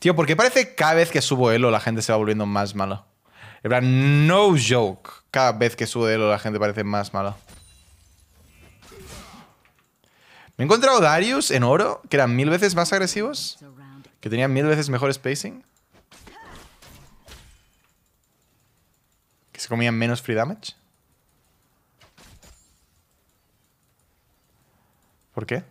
Tío, porque parece cada vez que subo Elo la gente se va volviendo más mala. En no joke. Cada vez que subo Elo la gente parece más mala. Me he encontrado Darius en oro, que eran mil veces más agresivos. Que tenían mil veces mejor spacing. Que se comían menos free damage. ¿Por qué?